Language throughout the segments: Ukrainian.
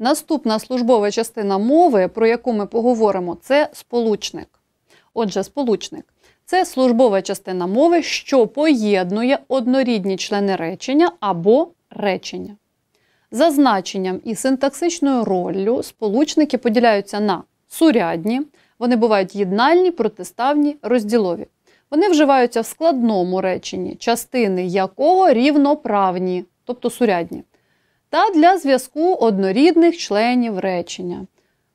Наступна службова частина мови, про яку ми поговоримо, це сполучник. Отже, сполучник це службова частина мови, що поєднує однорідні члени речення або речення. За значенням і синтаксичною роллю сполучники поділяються на сурядні, вони бувають єднальні, протиставні, розділові. Вони вживаються в складному реченні, частини якого рівноправні, тобто сурядні та для зв'язку однорідних членів речення.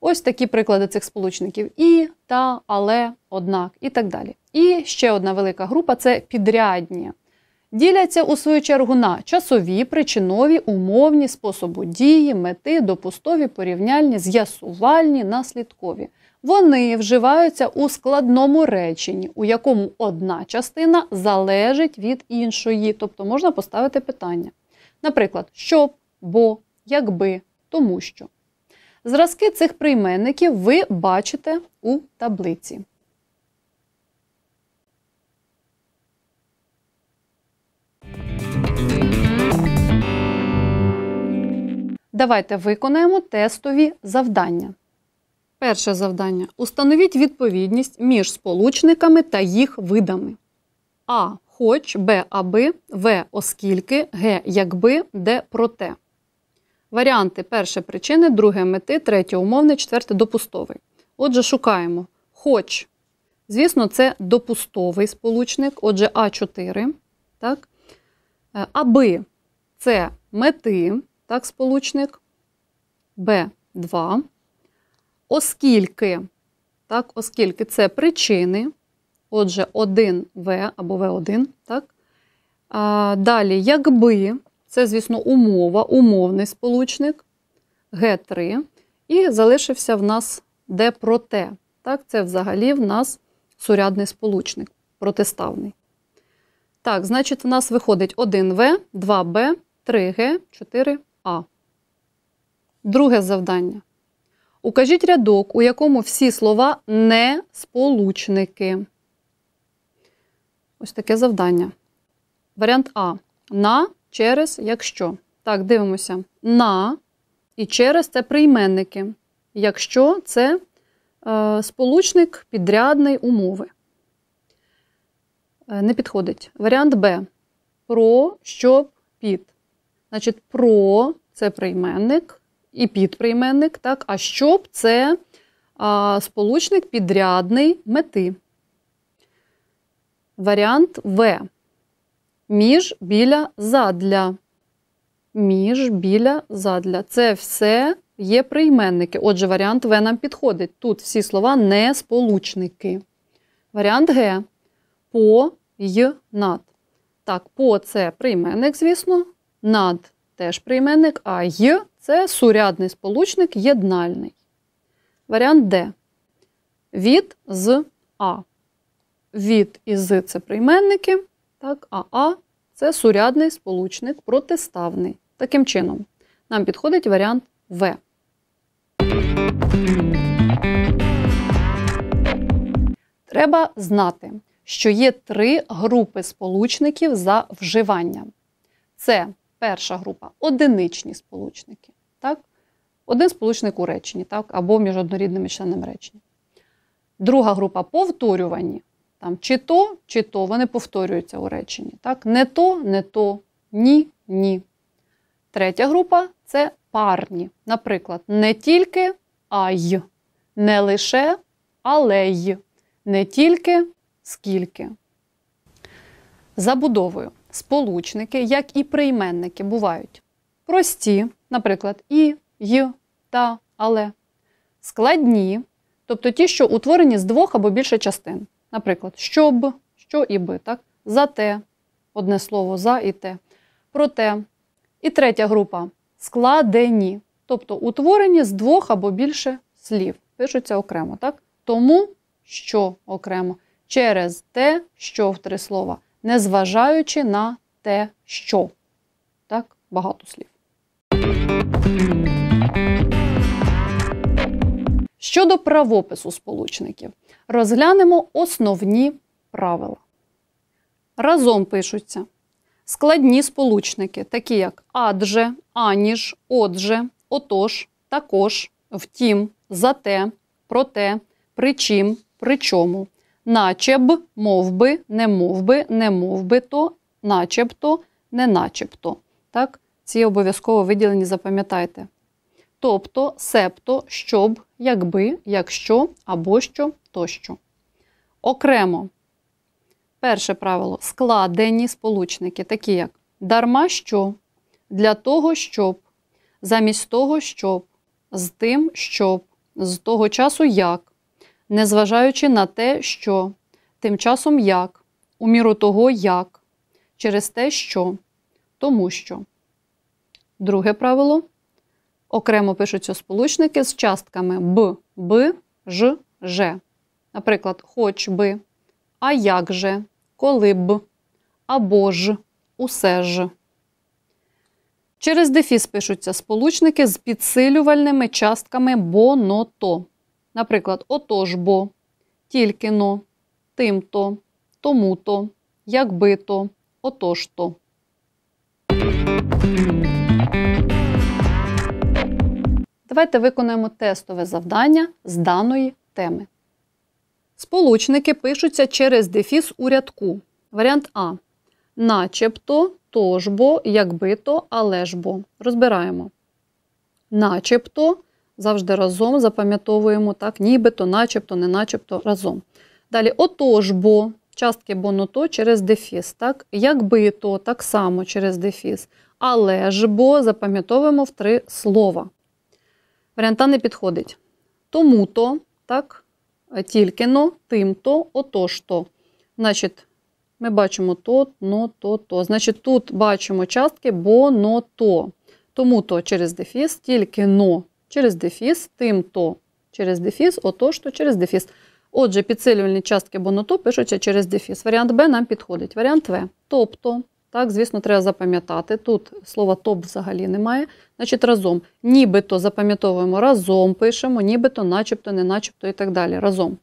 Ось такі приклади цих сполучників і, та, але, однак і так далі. І ще одна велика група це підрядні. Діляться у свою чергу на часові, причинові, умовні способу дії, мети, допустові, порівняльні, з'ясувальні, наслідкові. Вони вживаються у складному реченні, у якому одна частина залежить від іншої, тобто можна поставити питання. Наприклад, щоб бо, якби, тому що. Зразки цих прийменників ви бачите у таблиці. Давайте виконаємо тестові завдання. Перше завдання. Установіть відповідність між сполучниками та їх видами. А. Хоч, Б. Аби, В. Оскільки, Г. Якби, Д. Проте. Варіанти перше причини, друге мети, третє умовне, четверте допустовий. Отже, шукаємо хоч. Звісно, це допустовий сполучник, отже, А4. так? Е, аби це мети, так, сполучник Б2. Оскільки так, оскільки це причини, отже, 1В або В1. так? А, Далі, якби це, звісно, умова, умовний сполучник Г3. І залишився в нас Д проте. Так, Це взагалі в нас сурядний сполучник, протиставний. Так, значить, в нас виходить 1В, 2Б, 3Г, 4А. Друге завдання. Укажіть рядок, у якому всі слова не сполучники. Ось таке завдання. Варіант А. На через якщо. Так, дивимося. На і через це прийменники. Якщо це е, сполучник підрядної умови. Е, не підходить. Варіант Б. Про, щоб, під. Значить, про це прийменник і підприйменник, так, а щоб це е, сполучник підрядний мети. Варіант В між біля задля. Між біля задля. Це все є прийменники. Отже, варіант В нам підходить. Тут всі слова не сполучники. Варіант Г по й над. Так, по це прийменник, звісно. Над теж прийменник, а й це сурядний сполучник єднальний. Варіант Д. Від з А. Від і з це прийменники. Так, АА це сурядний сполучник протиставний. Таким чином, нам підходить варіант В. Треба знати, що є три групи сполучників за вживанням. Це перша група одиничні сполучники. Так? Один сполучник у реченні, так? або між однорідними членами речення. Друга група повторювані. Там Чи то, чи то, вони повторюються у реченні. Так? Не то, не то, ні, ні. Третя група це парні. Наприклад, не тільки а й, не лише але й, не тільки скільки. Забудовою сполучники, як і прийменники, бувають прості, наприклад, і, й, та, але, складні, тобто ті, що утворені з двох або більше частин. Наприклад, щоб, що і би, так? за те, одне слово за і те. Проте. І третя група складені, тобто утворені з двох або більше слів. Пишуться окремо, так? Тому що окремо, через те, що в три слова, незважаючи на те, що. Так, багато слів. Щодо правопису сполучників, розглянемо основні правила. Разом пишуться складні сполучники, такі як адже, аніж, отже, отож, також, втім, зате, проте, причим, причому, начеб, мовби, мов би, не мов не мов то, начебто, не начебто. Так? Ці обов'язково виділені, запам'ятайте тобто, септо, щоб, якби, якщо або що тощо. Окремо. Перше правило складені сполучники, такі як дарма що, для того, щоб, замість того, щоб, з тим, щоб, з того часу як, незважаючи на те, що, тим часом як, у міру того, як, через те, що, тому що. Друге правило Окремо пишуться сполучники з частками б, б, ж, ж. Наприклад, хоч би, а як же, коли б, або ж, усе ж. Через дефіс пишуться сполучники з підсилювальними частками бо, но, то. Наприклад, отож бо, тільки но, тим-то, тому-то, якби то, отож то. Давайте виконаємо тестове завдання з даної теми. Сполучники пишуться через дефіс у рядку. Варіант А. Начебто, тож бо, якби то, але ж бо. Розбираємо. Начебто завжди разом запам'ятовуємо так, нібито, начебто, не начебто разом. Далі отож бо. Частки боното через дефіс. так? Якби то так само через дефіс. Але ж бо запам'ятовуємо в три слова. Варіанта не підходить. Тому-то, так, тільки-но, тим-то, отож-то. Значить, ми бачимо то, но, то, то. Значить, тут бачимо частки бо, но, то. Тому-то через дефіс, тільки-но через дефіс, тим-то через дефіс, отож-то через дефіс. Отже, підсилювальні частки бо, но, то пишуться через дефіс. Варіант Б нам підходить. Варіант В. Тобто. Так, звісно, треба запам'ятати. Тут слова топ взагалі немає. Значить, разом. Нібито запам'ятовуємо разом, пишемо, нібито, начебто, не начебто і так далі. Разом.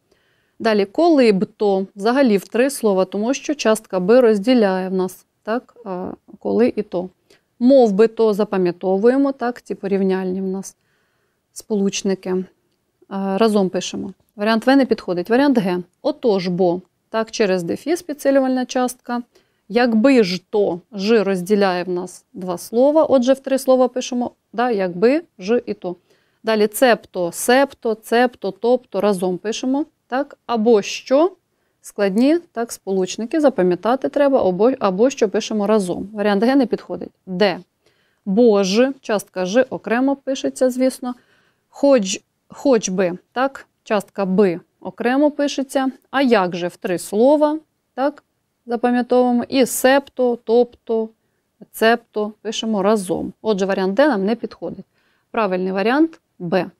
Далі, коли б то взагалі в три слова, тому що частка Б розділяє в нас, так, коли і то. Мов би то запам'ятовуємо, так, ці порівняльні в нас сполучники. Разом пишемо. Варіант В не підходить. Варіант Г. Отож, бо, так, через дефіс підсилювальна частка. Якби ж то ж розділяє в нас два слова, отже, в три слова пишемо да, якби ж і то. Далі цепто, септо, цепто, тобто разом пишемо. так, Або що складні так, сполучники, запам'ятати треба, або або що пишемо разом. Варіант Г не підходить. Де? Боже, частка ж окремо пишеться, звісно. Хоч хоч би, так, частка би окремо пишеться. А як же в три слова? так, запам'ятовуємо, і септо, тобто, цепто пишемо разом. Отже, варіант Д нам не підходить. Правильний варіант Б.